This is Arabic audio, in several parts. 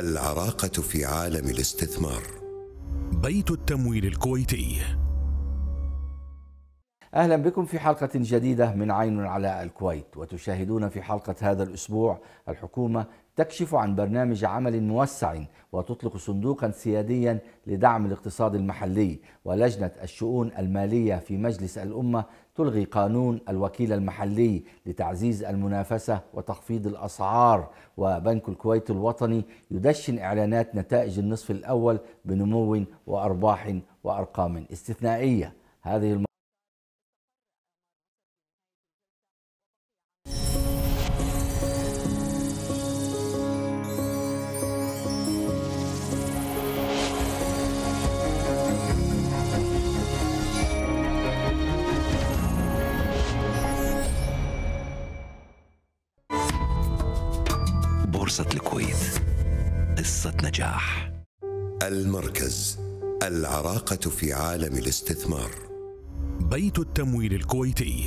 العراقة في عالم الاستثمار بيت التمويل الكويتي اهلا بكم في حلقه جديده من عين على الكويت وتشاهدون في حلقه هذا الاسبوع الحكومه تكشف عن برنامج عمل موسع وتطلق صندوقا سياديا لدعم الاقتصاد المحلي ولجنه الشؤون الماليه في مجلس الامه تلغي قانون الوكيل المحلي لتعزيز المنافسة وتخفيض الأسعار وبنك الكويت الوطني يدشن إعلانات نتائج النصف الأول بنمو وأرباح وأرقام استثنائية هذه في عالم الاستثمار. بيت التمويل الكويتي.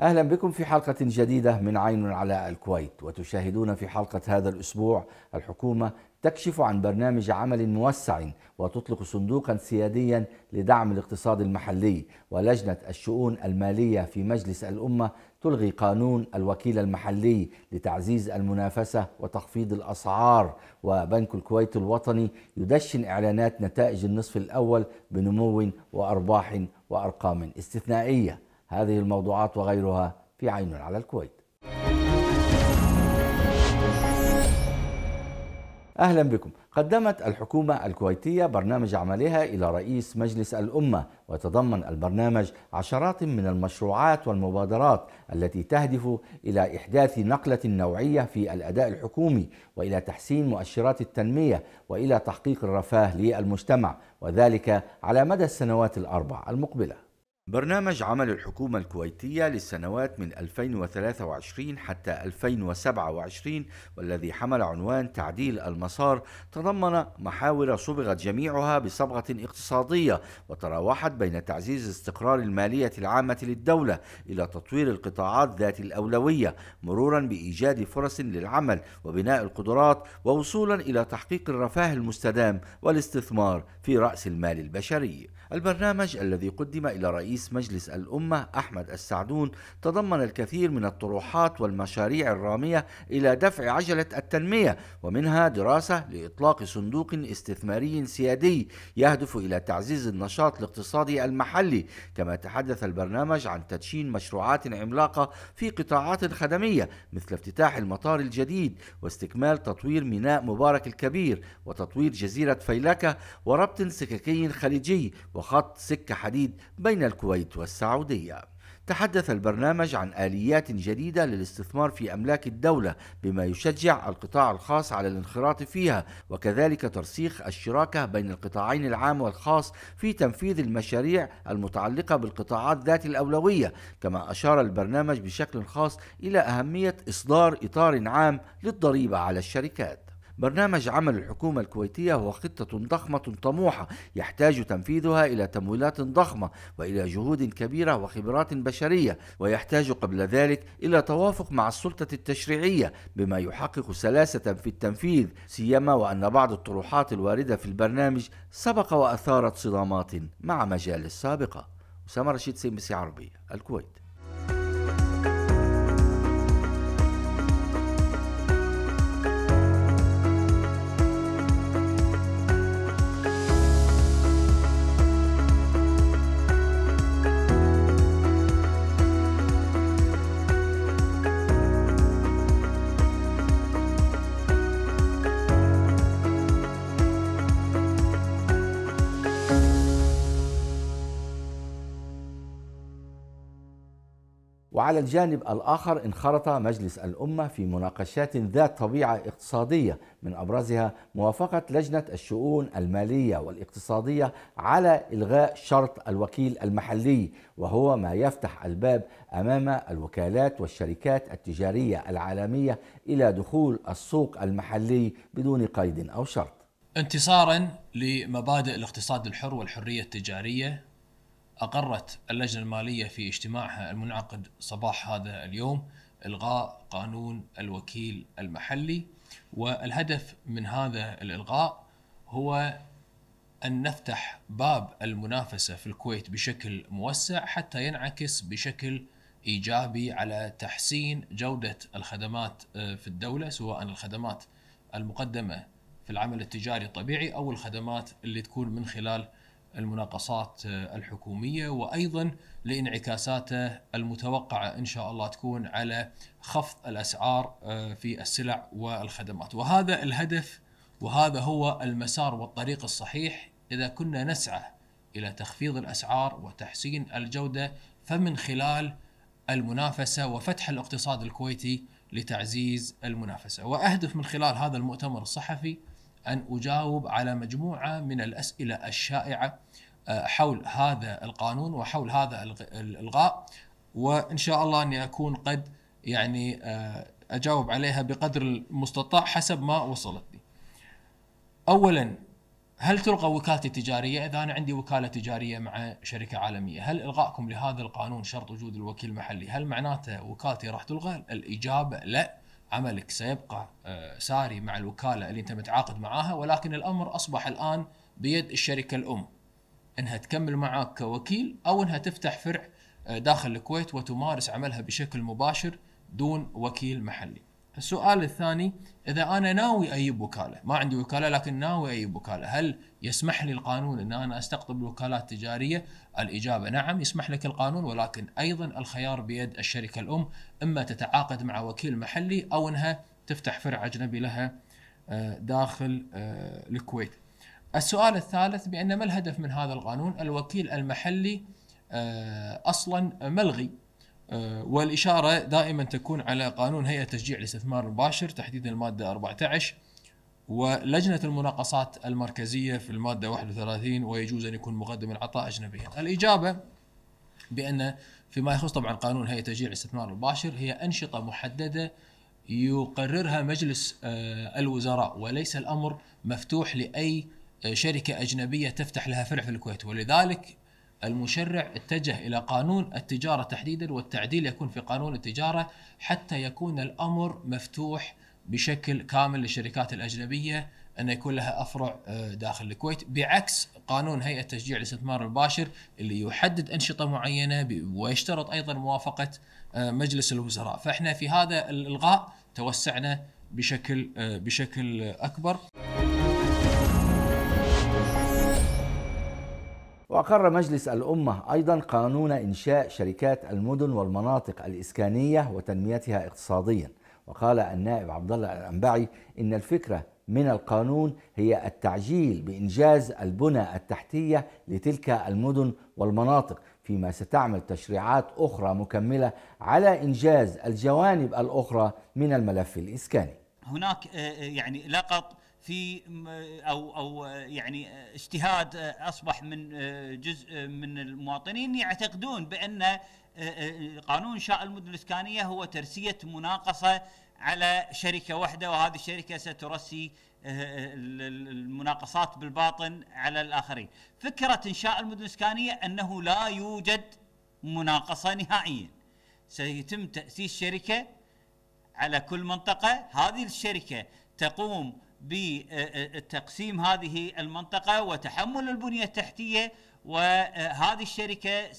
اهلا بكم في حلقة جديدة من عين على الكويت وتشاهدون في حلقة هذا الاسبوع الحكومة تكشف عن برنامج عمل موسع وتطلق صندوقا سياديا لدعم الاقتصاد المحلي ولجنة الشؤون المالية في مجلس الأمة تلغي قانون الوكيل المحلي لتعزيز المنافسة وتخفيض الأسعار وبنك الكويت الوطني يدشن إعلانات نتائج النصف الأول بنمو وأرباح وأرقام استثنائية هذه الموضوعات وغيرها في عين على الكويت أهلا بكم قدمت الحكومة الكويتية برنامج عملها إلى رئيس مجلس الأمة وتضمن البرنامج عشرات من المشروعات والمبادرات التي تهدف إلى إحداث نقلة نوعية في الأداء الحكومي وإلى تحسين مؤشرات التنمية وإلى تحقيق الرفاه للمجتمع وذلك على مدى السنوات الأربع المقبلة برنامج عمل الحكومة الكويتية للسنوات من 2023 حتى 2027 والذي حمل عنوان تعديل المسار تضمن محاور صبغت جميعها بصبغة اقتصادية وتراوحت بين تعزيز استقرار المالية العامة للدولة إلى تطوير القطاعات ذات الأولوية مرورا بإيجاد فرص للعمل وبناء القدرات ووصولا إلى تحقيق الرفاه المستدام والاستثمار في رأس المال البشري. البرنامج الذي قدم إلى رئيس مجلس الأمة أحمد السعدون تضمن الكثير من الطروحات والمشاريع الرامية إلى دفع عجلة التنمية ومنها دراسة لإطلاق صندوق استثماري سيادي يهدف إلى تعزيز النشاط الاقتصادي المحلي كما تحدث البرنامج عن تدشين مشروعات عملاقة في قطاعات خدمية مثل افتتاح المطار الجديد واستكمال تطوير ميناء مبارك الكبير وتطوير جزيرة فيلكة وربط سككي خليجي وخط سكة حديد بين الكويت والسعودية. تحدث البرنامج عن آليات جديدة للاستثمار في أملاك الدولة بما يشجع القطاع الخاص على الانخراط فيها وكذلك ترسيخ الشراكة بين القطاعين العام والخاص في تنفيذ المشاريع المتعلقة بالقطاعات ذات الأولوية كما أشار البرنامج بشكل خاص إلى أهمية إصدار إطار عام للضريبة على الشركات برنامج عمل الحكومة الكويتية هو خطة ضخمة طموحة يحتاج تنفيذها إلى تمويلات ضخمة وإلى جهود كبيرة وخبرات بشرية ويحتاج قبل ذلك إلى توافق مع السلطة التشريعية بما يحقق سلاسة في التنفيذ سيما وأن بعض الطروحات الواردة في البرنامج سبق وأثارت صدامات مع مجال السابقة أسامة رشيد سيمسي عربي الكويت وعلى الجانب الآخر انخرط مجلس الأمة في مناقشات ذات طبيعة اقتصادية من أبرزها موافقة لجنة الشؤون المالية والاقتصادية على إلغاء شرط الوكيل المحلي وهو ما يفتح الباب أمام الوكالات والشركات التجارية العالمية إلى دخول السوق المحلي بدون قيد أو شرط انتصارا لمبادئ الاقتصاد الحر والحرية التجارية أقرت اللجنة المالية في اجتماعها المنعقد صباح هذا اليوم إلغاء قانون الوكيل المحلي والهدف من هذا الإلغاء هو أن نفتح باب المنافسة في الكويت بشكل موسع حتى ينعكس بشكل إيجابي على تحسين جودة الخدمات آه، في الدولة سواء الخدمات المقدمة في العمل التجاري الطبيعي أو الخدمات اللي تكون من خلال المناقصات آه، الحكوميه وايضا لانعكاساته المتوقعه ان شاء الله تكون على خفض الاسعار آه، في السلع والخدمات، وهذا الهدف وهذا هو المسار والطريق الصحيح اذا كنا نسعى الى تخفيض الاسعار وتحسين الجوده فمن خلال المنافسه وفتح الاقتصاد الكويتي لتعزيز المنافسه، واهدف من خلال هذا المؤتمر الصحفي ان اجاوب على مجموعه من الاسئله الشائعه آه، حول هذا القانون وحول هذا الالغاء وان شاء الله اني اكون قد يعني آه، اجاوب عليها بقدر المستطاع حسب ما وصلت لي. اولا هل تلغى وكالتي التجاريه؟ اذا انا عندي وكاله تجاريه مع شركه عالميه، هل الغائكم لهذا القانون شرط وجود الوكيل المحلي؟ هل معناته وكالتي راح تلغى؟ الاجابه لا. عملك سيبقى آه، ساري مع الوكاله اللي انت متعاقد معاها ولكن الامر اصبح الان بيد الشركه الام انها تكمل معك كوكيل او انها تفتح فرع آه، داخل الكويت وتمارس عملها بشكل مباشر دون وكيل محلي. السؤال الثاني اذا انا ناوي اجيب وكاله ما عندي وكاله لكن ناوي اجيب وكاله هل يسمح لي القانون ان انا استقطب وكالات تجاريه الاجابه نعم يسمح لك القانون ولكن ايضا الخيار بيد الشركه الام اما تتعاقد مع وكيل محلي او انها تفتح فرع اجنبي لها آه، داخل آه، الكويت السؤال الثالث بان ما الهدف من هذا القانون الوكيل المحلي آه، اصلا ملغي آه، والإشارة دائما تكون على قانون هيئة تشجيع الاستثمار المباشر تحديدا المادة 14 ولجنة المناقصات المركزية في المادة 31 ويجوز أن يكون مقدم العطاء أجنبيا الإجابة بأن فيما يخص طبعا قانون هيئة تشجيع الاستثمار المباشر هي أنشطة محددة يقررها مجلس آه، الوزراء وليس الأمر مفتوح لأي آه، شركة أجنبية تفتح لها فرع في الكويت ولذلك المشرع اتجه إلى قانون التجارة تحديدا والتعديل يكون في قانون التجارة حتى يكون الأمر مفتوح بشكل كامل للشركات الأجنبية أن يكون لها أفرع آه، داخل الكويت بعكس قانون هيئة تشجيع الاستثمار المباشر اللي يحدد أنشطة معينة ويشترط أيضا موافقة آه، مجلس الوزراء فإحنا في هذا الإلغاء توسعنا بشكل آه، بشكل أكبر وأقر مجلس الأمة أيضا قانون إنشاء شركات المدن والمناطق الإسكانية وتنميتها اقتصاديا وقال النائب عبد الله الأنبعي إن الفكرة من القانون هي التعجيل بإنجاز البنى التحتية لتلك المدن والمناطق فيما ستعمل تشريعات أخرى مكملة على إنجاز الجوانب الأخرى من الملف الإسكاني هناك آه، آه، يعني لقط في او او يعني اجتهاد آه، اصبح من آه، جزء آه، من المواطنين يعتقدون بان قانون انشاء المدن الاسكانيه هو ترسيه مناقصه على شركه واحده وهذه الشركه سترسي المناقصات بالباطن على الاخرين. فكره انشاء المدن الاسكانيه انه لا يوجد مناقصه نهائيا. سيتم تاسيس شركه على كل منطقه، هذه الشركه تقوم بتقسيم هذه المنطقه وتحمل البنيه التحتيه وهذه الشركه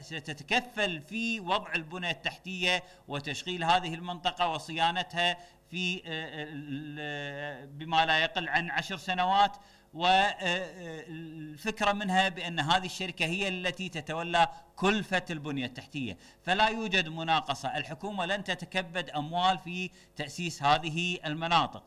ستتكفل في وضع البنى التحتيه وتشغيل هذه المنطقه وصيانتها في آه، بما لا يقل عن عشر سنوات والفكره آه، منها بان هذه الشركه هي التي تتولى كلفه البنيه التحتيه، فلا يوجد مناقصه، الحكومه لن تتكبد اموال في تاسيس هذه المناطق.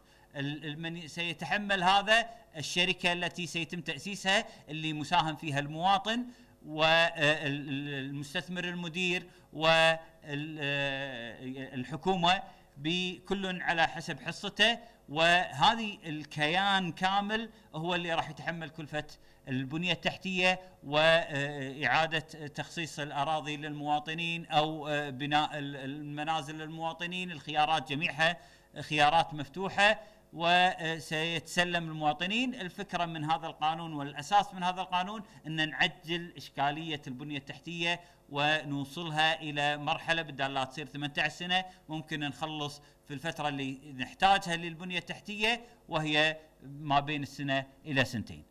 من سيتحمل هذا الشركه التي سيتم تاسيسها اللي مساهم فيها المواطن والمستثمر المدير والحكومه آه، بكل على حسب حصته وهذه الكيان كامل هو اللي راح يتحمل كلفه البنيه التحتيه واعاده آه، تخصيص الاراضي للمواطنين او آه، بناء المنازل للمواطنين الخيارات جميعها خيارات مفتوحه وسيتسلم المواطنين الفكره من هذا القانون والاساس من هذا القانون ان نعجل اشكاليه البنيه التحتيه ونوصلها الى مرحله بدل لا تصير 18 سنه ممكن نخلص في الفتره اللي نحتاجها للبنيه التحتيه وهي ما بين السنه الى سنتين.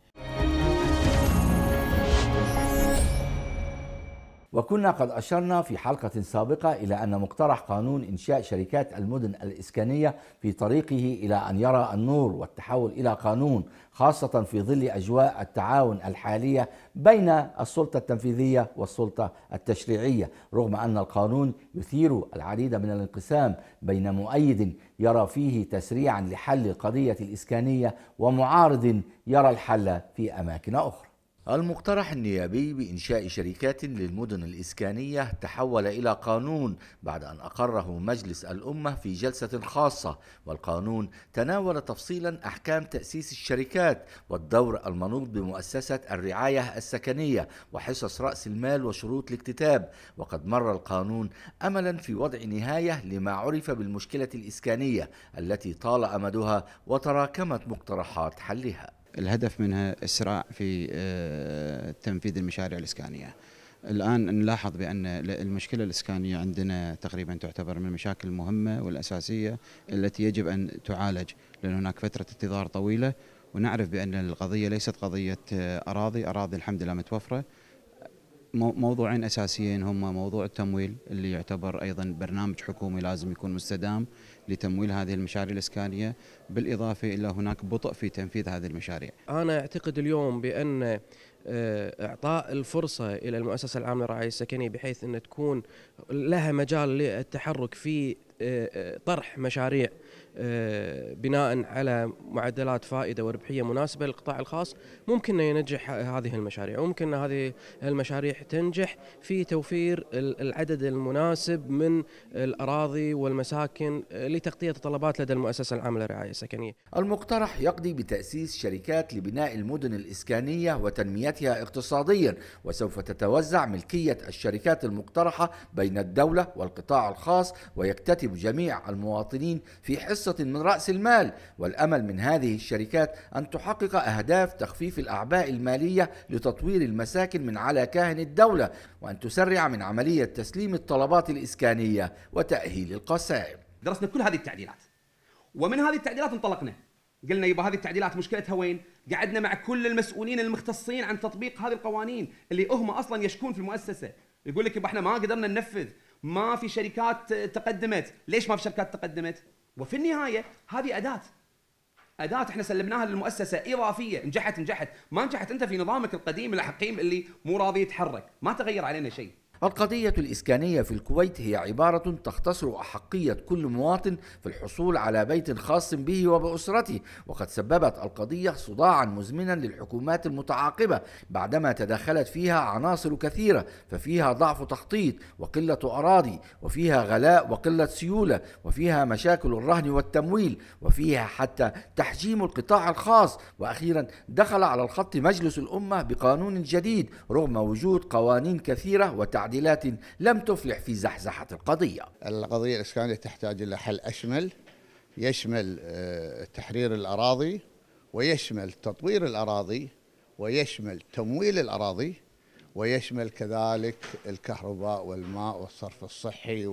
وكنا قد أشرنا في حلقة سابقة إلى أن مقترح قانون إنشاء شركات المدن الإسكانية في طريقه إلى أن يرى النور والتحول إلى قانون خاصة في ظل أجواء التعاون الحالية بين السلطة التنفيذية والسلطة التشريعية رغم أن القانون يثير العديد من الانقسام بين مؤيد يرى فيه تسريعا لحل القضية الإسكانية ومعارض يرى الحل في أماكن أخرى المقترح النيابي بإنشاء شركات للمدن الإسكانية تحول إلى قانون بعد أن أقره مجلس الأمة في جلسة خاصة والقانون تناول تفصيلا أحكام تأسيس الشركات والدور المنوط بمؤسسة الرعاية السكنية وحصص رأس المال وشروط الاكتتاب وقد مر القانون أملا في وضع نهاية لما عرف بالمشكلة الإسكانية التي طال أمدها وتراكمت مقترحات حلها الهدف منها اسراع في آه، تنفيذ المشاريع الإسكانية الآن نلاحظ بأن المشكلة الإسكانية عندنا تقريبا تعتبر من المشاكل المهمة والأساسية التي يجب أن تعالج لأن هناك فترة انتظار طويلة ونعرف بأن القضية ليست قضية آه، أراضي أراضي الحمد لله متوفرة موضوعين اساسيين هما موضوع التمويل اللي يعتبر ايضا برنامج حكومي لازم يكون مستدام لتمويل هذه المشاريع الاسكانيه بالاضافه الى هناك بطء في تنفيذ هذه المشاريع. انا اعتقد اليوم بان آه، اعطاء الفرصه الى المؤسسه العامه للرعايه السكنيه بحيث ان تكون لها مجال للتحرك في آه، آه، طرح مشاريع آه، بناء على معدلات فائده وربحيه مناسبه للقطاع الخاص ممكن ينجح هذه المشاريع وممكن هذه المشاريع تنجح في توفير العدد المناسب من الاراضي والمساكن آه، لتغطيه الطلبات لدى المؤسسه العامه للرعايه السكنيه. المقترح يقضي بتاسيس شركات لبناء المدن الاسكانيه وتنميتها اقتصاديا وسوف تتوزع ملكيه الشركات المقترحه بين الدوله والقطاع الخاص ويكتتب جميع المواطنين في حصة حصة من رأس المال والأمل من هذه الشركات أن تحقق أهداف تخفيف الأعباء المالية لتطوير المساكن من على كاهن الدولة وأن تسرع من عملية تسليم الطلبات الإسكانية وتأهيل القسائم درسنا كل هذه التعديلات ومن هذه التعديلات انطلقنا قلنا يبا هذه التعديلات مشكلتها وين؟ قعدنا مع كل المسؤولين المختصين عن تطبيق هذه القوانين اللي هم اصلا يشكون في المؤسسه يقول لك يبا احنا ما قدرنا ننفذ ما في شركات تقدمت ليش ما في شركات تقدمت وفي النهايه هذه اداه اداه احنا سلمناها للمؤسسه اضافيه نجحت نجحت ما نجحت انت في نظامك القديم الحقيم اللي مو راضي يتحرك ما تغير علينا شيء القضية الإسكانية في الكويت هي عبارة تختصر أحقية كل مواطن في الحصول على بيت خاص به وبأسرته وقد سببت القضية صداعا مزمنا للحكومات المتعاقبة بعدما تدخلت فيها عناصر كثيرة ففيها ضعف تخطيط وقلة أراضي وفيها غلاء وقلة سيولة وفيها مشاكل الرهن والتمويل وفيها حتى تحجيم القطاع الخاص وأخيرا دخل على الخط مجلس الأمة بقانون جديد رغم وجود قوانين كثيرة وتعديل تعديلات لم تفلح في زحزحة القضية القضية الإسكانية تحتاج إلى حل أشمل يشمل آه، تحرير الأراضي ويشمل تطوير الأراضي ويشمل تمويل الأراضي ويشمل كذلك الكهرباء والماء والصرف الصحي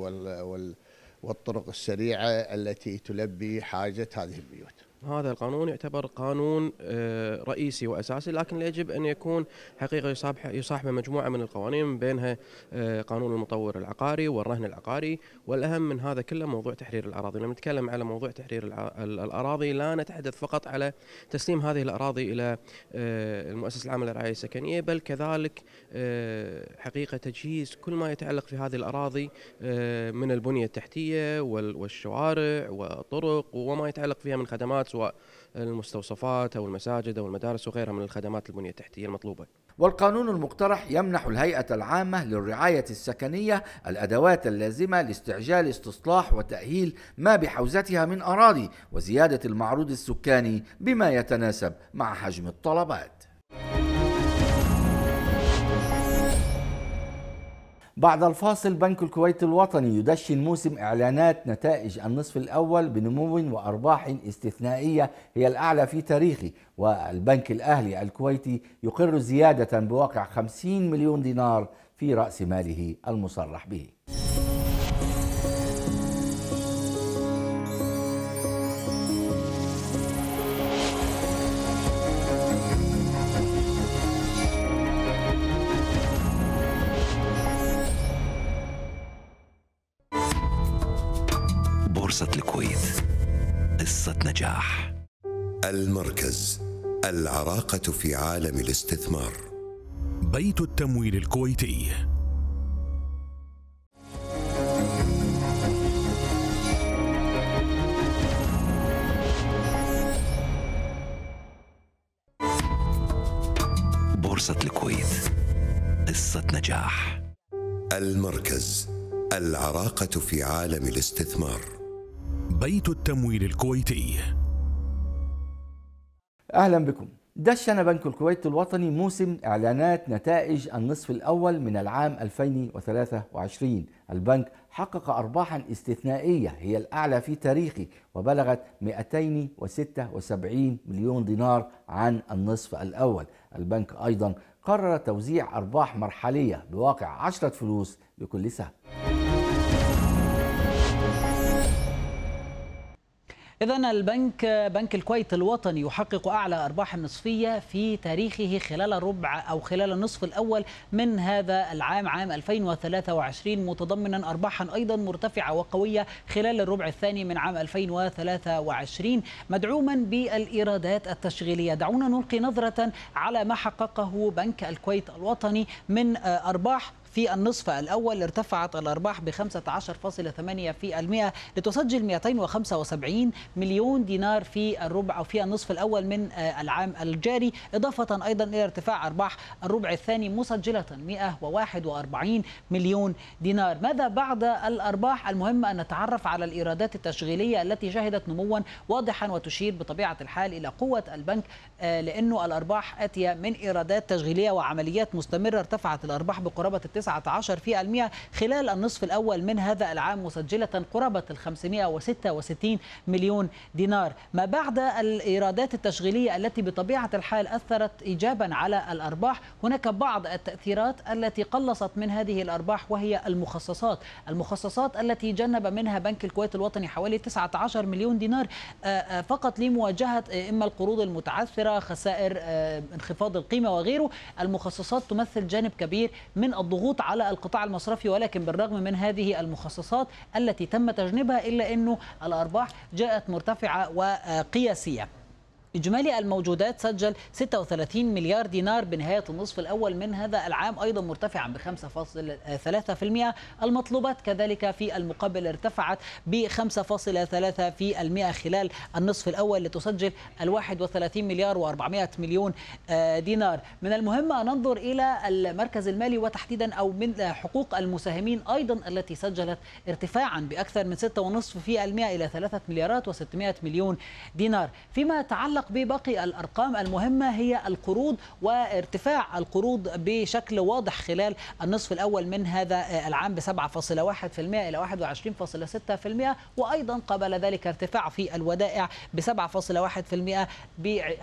والطرق السريعة التي تلبي حاجة هذه البيوت هذا القانون يعتبر قانون آه، رئيسي واساسي لكن يجب ان يكون حقيقه يصاحبه مجموعه من القوانين من بينها آه، قانون المطور العقاري والرهن العقاري والاهم من هذا كله موضوع تحرير الاراضي، لما نتكلم على موضوع تحرير الاراضي لا نتحدث فقط على تسليم هذه الاراضي الى آه، المؤسسه العامه للرعايه السكنيه بل كذلك حقيقه تجهيز كل ما يتعلق في هذه الاراضي من البنيه التحتيه والشوارع والطرق وما يتعلق فيها من خدمات الخدمات سواء المستوصفات أو المساجد أو المدارس وغيرها من الخدمات البنية التحتية المطلوبة والقانون المقترح يمنح الهيئة العامة للرعاية السكنية الأدوات اللازمة لاستعجال استصلاح وتأهيل ما بحوزتها من أراضي وزيادة المعروض السكاني بما يتناسب مع حجم الطلبات بعد الفاصل بنك الكويت الوطني يدشن موسم إعلانات نتائج النصف الأول بنمو وأرباح استثنائية هي الأعلى في تاريخه والبنك الأهلي الكويتي يقر زيادة بواقع 50 مليون دينار في رأس ماله المصرح به المركز العراقة في عالم الاستثمار بيت التمويل الكويتي بورصة الكويت قصة نجاح المركز العراقة في عالم الاستثمار بيت التمويل الكويتي أهلا بكم دشن بنك الكويت الوطني موسم إعلانات نتائج النصف الأول من العام 2023 البنك حقق أرباحا استثنائية هي الأعلى في تاريخه وبلغت 276 مليون دينار عن النصف الأول البنك أيضا قرر توزيع أرباح مرحلية بواقع 10 فلوس لكل سهم إذا البنك بنك الكويت الوطني يحقق أعلى أرباح نصفية في تاريخه خلال ربع أو خلال النصف الأول من هذا العام عام 2023 متضمنا أرباحا أيضا مرتفعة وقوية خلال الربع الثاني من عام 2023 مدعوما بالإيرادات التشغيلية دعونا نلقي نظرة على ما حققه بنك الكويت الوطني من آه، أرباح في النصف الأول ارتفعت الأرباح ب 15.8% لتسجل 275 مليون دينار في الربع أو في النصف الأول من آه، العام الجاري إضافة أيضا إلى ارتفاع أرباح الربع الثاني مسجلة 141 مليون دينار ماذا بعد الأرباح المهم أن نتعرف على الإيرادات التشغيلية التي شهدت نموا واضحا وتشير بطبيعة الحال إلى قوة البنك آه، لأنه الأرباح آتية من إيرادات تشغيلية وعمليات مستمرة ارتفعت الأرباح بقرابة 19 في المئة خلال النصف الأول من هذا العام مسجلة قرابة ال 566 مليون دينار ما بعد الإيرادات التشغيلية التي بطبيعة الحال أثرت إيجابا على الأرباح هناك بعض التأثيرات التي قلصت من هذه الأرباح وهي المخصصات المخصصات التي جنب منها بنك الكويت الوطني حوالي 19 مليون دينار آه، آه، فقط لمواجهة إما القروض المتعثرة الطائرة خسائر آه، انخفاض القيمة وغيره المخصصات تمثل جانب كبير من الضغوط على القطاع المصرفي ولكن بالرغم من هذه المخصصات التي تم تجنيبها إلا أنه الأرباح جاءت مرتفعة وقياسية إجمالي الموجودات سجل 36 مليار دينار بنهاية النصف الأول من هذا العام أيضا مرتفعا ب 5.3% المطلوبات كذلك في المقابل ارتفعت ب 5.3% خلال النصف الأول لتسجل ال 31 مليار و400 مليون آه، دينار من المهم أن ننظر إلى المركز المالي وتحديدا أو من حقوق المساهمين أيضا التي سجلت ارتفاعا بأكثر من 6.5% إلى 3 مليارات و600 مليون دينار فيما يتعلق بباقي الأرقام المهمة هي القروض وارتفاع القروض بشكل واضح خلال النصف الأول من هذا العام ب 7.1% إلى 21.6% وأيضا قبل ذلك ارتفاع في الودائع ب 7.1%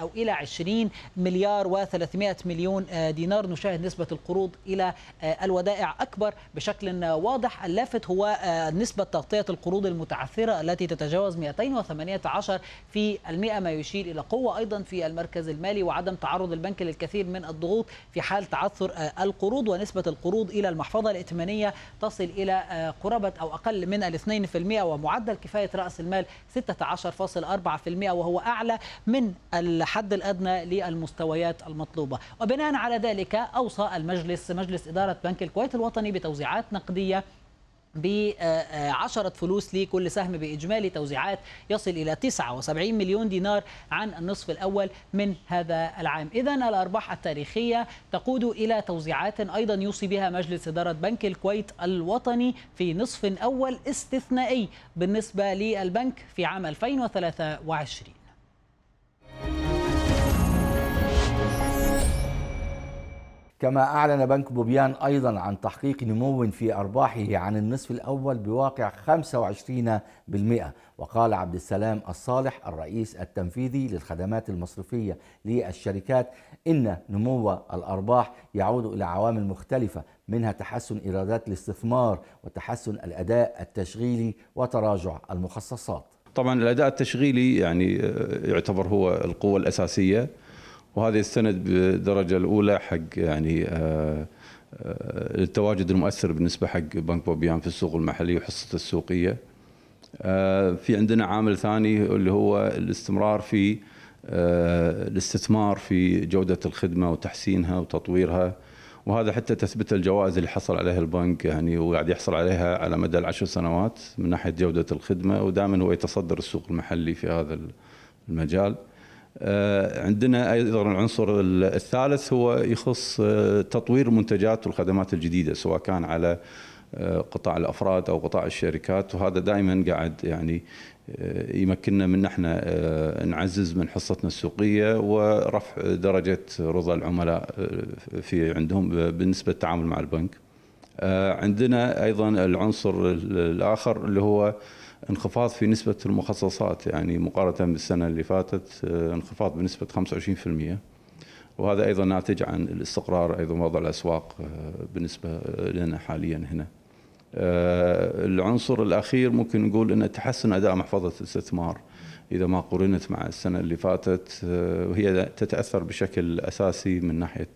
أو إلى 20 مليار و300 مليون دينار نشاهد نسبة القروض إلى الودائع أكبر بشكل واضح اللافت هو نسبة تغطية القروض المتعثرة التي تتجاوز 218 في المئة ما يشير إلى قوة أيضا في المركز المالي وعدم تعرض البنك للكثير من الضغوط في حال تعثر آه، القروض ونسبة القروض إلى المحفظة الائتمانية تصل إلى آه، قرابة أو أقل من ال 2% ومعدل كفاية رأس المال 16.4% وهو أعلى من الحد الأدنى للمستويات المطلوبة وبناء على ذلك أوصى المجلس مجلس إدارة بنك الكويت الوطني بتوزيعات نقدية ب 10 آه، آه، فلوس لكل سهم باجمالي توزيعات يصل الى 79 مليون دينار عن النصف الاول من هذا العام، اذا الارباح التاريخيه تقود الى توزيعات ايضا يوصي بها مجلس اداره بنك الكويت الوطني في نصف اول استثنائي بالنسبه للبنك في عام 2023. كما أعلن بنك بوبيان أيضا عن تحقيق نمو في أرباحه عن النصف الأول بواقع 25% وقال عبد السلام الصالح الرئيس التنفيذي للخدمات المصرفية للشركات إن نمو الأرباح يعود إلى عوامل مختلفة منها تحسن إيرادات الاستثمار وتحسن الأداء التشغيلي وتراجع المخصصات طبعا الأداء التشغيلي يعني آه، يعتبر هو القوة الأساسية وهذا يستند بالدرجه الاولى حق يعني آه، آه، التواجد المؤثر بالنسبه حق بنك بوبيان في السوق المحلي وحصته السوقيه. آه، في عندنا عامل ثاني اللي هو الاستمرار في الاستثمار في جوده الخدمه وتحسينها وتطويرها وهذا حتى تثبت الجوائز اللي حصل عليها البنك يعني وقاعد يحصل عليها على مدى العشر سنوات من ناحيه جوده الخدمه ودائما هو يتصدر السوق المحلي في هذا المجال. آه، عندنا ايضا العنصر الثالث هو يخص آه، تطوير المنتجات والخدمات الجديده سواء كان على آه، قطاع الافراد او قطاع الشركات وهذا دائما قاعد يعني يمكننا من احنا نعزز من حصتنا السوقيه ورفع درجه رضا العملاء في عندهم بالنسبه للتعامل مع البنك. عندنا ايضا العنصر الاخر اللي هو انخفاض في نسبة المخصصات يعني مقارنة بالسنة اللي فاتت آه، انخفاض بنسبة 25% وهذا أيضا ناتج عن الاستقرار أيضا وضع الأسواق آه، بالنسبة لنا حاليا هنا آه، العنصر الأخير ممكن نقول أن تحسن أداء محفظة الاستثمار إذا ما قرنت مع السنة اللي فاتت وهي تتأثر بشكل أساسي من ناحية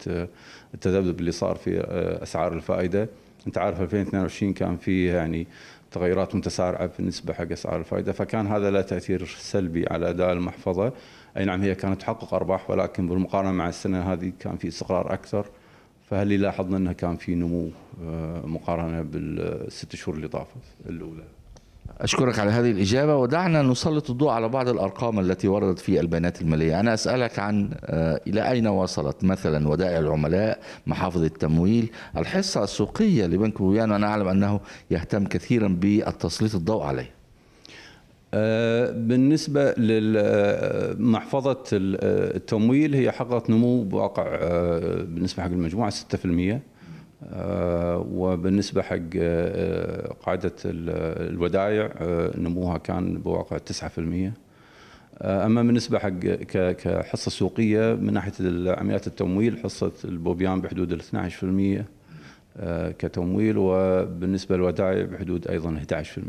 التذبذب اللي صار في أسعار الفائدة أنت عارف 2022 كان فيه يعني تغيرات متسارعه بالنسبه حق اسعار الفائده فكان هذا له تاثير سلبي على اداء المحفظه اي نعم هي كانت تحقق ارباح ولكن بالمقارنه مع السنه هذه كان في استقرار اكثر فهل لاحظنا انه كان في نمو آه، مقارنه بالست شهور اللي طافت الاولى أشكرك على هذه الإجابة ودعنا نسلط الضوء على بعض الأرقام التي وردت في البيانات المالية أنا أسألك عن آه، إلى أين وصلت مثلا ودائع العملاء محافظ التمويل الحصة السوقية لبنك بويان وأنا أعلم أنه يهتم كثيرا بالتسليط الضوء عليه آه، بالنسبة لمحفظة آه، التمويل هي حققت نمو بواقع بالنسبة حق المجموعة 6% آه، وبالنسبة حق آه، آه، قاعدة الودائع نموها كان بواقع 9% اما بالنسبه حق كحصه سوقيه من ناحيه عمليات التمويل حصه البوبيان بحدود 12% كتمويل وبالنسبه للودائع بحدود ايضا 11%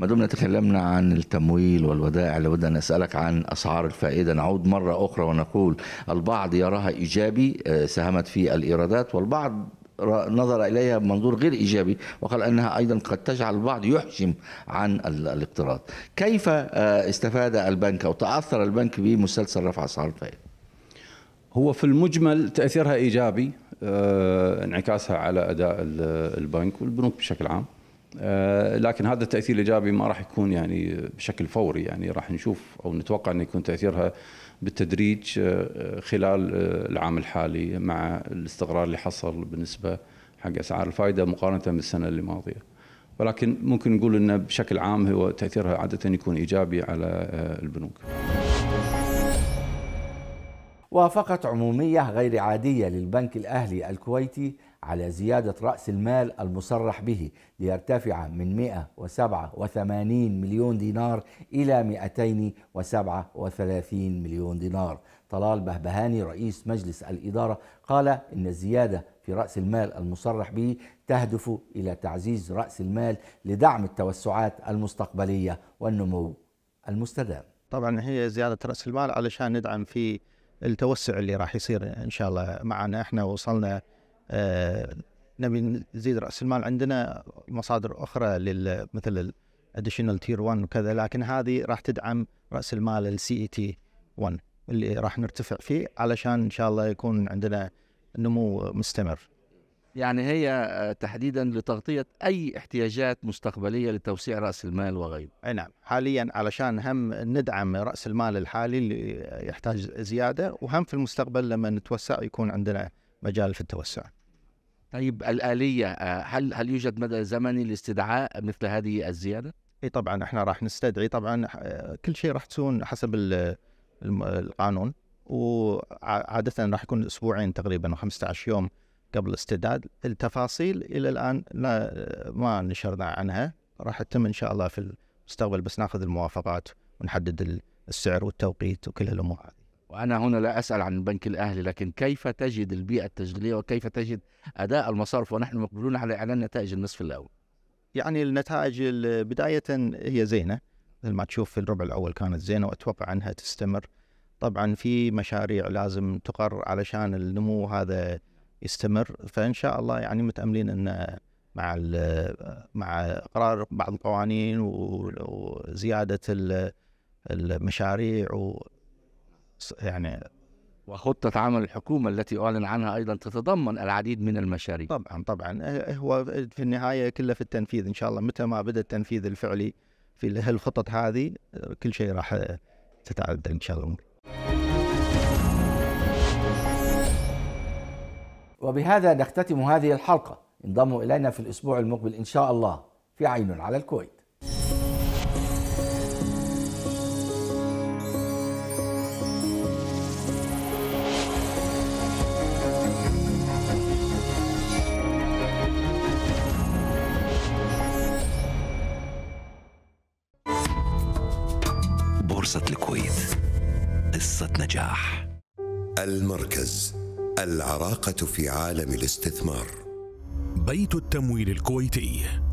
ما دمنا تكلمنا عن التمويل والودائع لابد ان اسالك عن اسعار الفائده نعود مره اخرى ونقول البعض يراها ايجابي آه، ساهمت في الايرادات والبعض نظر اليها بمنظور غير ايجابي وقال انها ايضا قد تجعل البعض يحجم عن الاقتراض. كيف آه، استفاد البنك او تاثر البنك بمسلسل رفع اسعار الفائده؟ هو في المجمل تاثيرها ايجابي آه، انعكاسها على اداء البنك والبنوك بشكل عام. آه، لكن هذا التاثير الايجابي ما راح يكون يعني بشكل فوري يعني راح نشوف او نتوقع انه يكون تاثيرها بالتدريج آه، خلال آه، العام الحالي مع الاستقرار اللي حصل بالنسبه حق اسعار الفائده مقارنه بالسنه الماضيه ولكن ممكن نقول انه بشكل عام هو تاثيرها عاده يكون ايجابي على البنوك. وافقت عمومية غير عادية للبنك الأهلي الكويتي على زيادة رأس المال المصرح به ليرتفع من 187 مليون دينار إلى 237 مليون دينار طلال بهبهاني رئيس مجلس الإدارة قال إن الزيادة في رأس المال المصرح به تهدف إلى تعزيز رأس المال لدعم التوسعات المستقبلية والنمو المستدام طبعا هي زيادة رأس المال علشان ندعم في التوسع اللي راح يصير إن شاء الله معنا إحنا وصلنا آه، نبي نزيد راس المال عندنا مصادر اخرى مثل الاديشنال تير 1 وكذا لكن هذه راح تدعم راس المال السي اي تي 1 اللي راح نرتفع فيه علشان ان شاء الله يكون عندنا نمو مستمر. يعني هي آه، تحديدا لتغطيه اي احتياجات مستقبليه لتوسيع راس المال وغيره. اي نعم، حاليا علشان هم ندعم راس المال الحالي اللي يحتاج زياده وهم في المستقبل لما نتوسع يكون عندنا مجال في التوسع. طيب الآلية آه، هل هل يوجد مدى زمني لاستدعاء مثل هذه الزيادة؟ اي طبعا احنا راح نستدعي طبعا آه، كل شيء راح تكون حسب القانون وعادة راح يكون اسبوعين تقريبا و 15 يوم قبل الاستدعاء التفاصيل الى الان لا ما نشرنا عنها راح تتم ان شاء الله في المستقبل بس ناخذ الموافقات ونحدد السعر والتوقيت وكل الامور هذه وأنا هنا لا أسأل عن البنك الأهلي لكن كيف تجد البيئة التشغيلية وكيف تجد أداء المصارف ونحن مقبلون على إعلان نتائج النصف الأول يعني النتائج بداية هي زينة مثل ما تشوف في الربع الأول كانت زينة وأتوقع أنها تستمر طبعا في مشاريع لازم تقر علشان النمو هذا يستمر فإن شاء الله يعني متأملين أن مع مع اقرار بعض القوانين وزياده المشاريع يعني وخطة عمل الحكومة التي أعلن عنها أيضا تتضمن العديد من المشاريع طبعا طبعا إيه، إيه، هو في النهاية كله في التنفيذ إن شاء الله متى ما بدأ التنفيذ الفعلي في الخطط هذه كل شيء راح تتعدل إن شاء الله وبهذا نختتم هذه الحلقة انضموا إلينا في الأسبوع المقبل إن شاء الله في عين على الكويت العراقه في عالم الاستثمار بيت التمويل الكويتي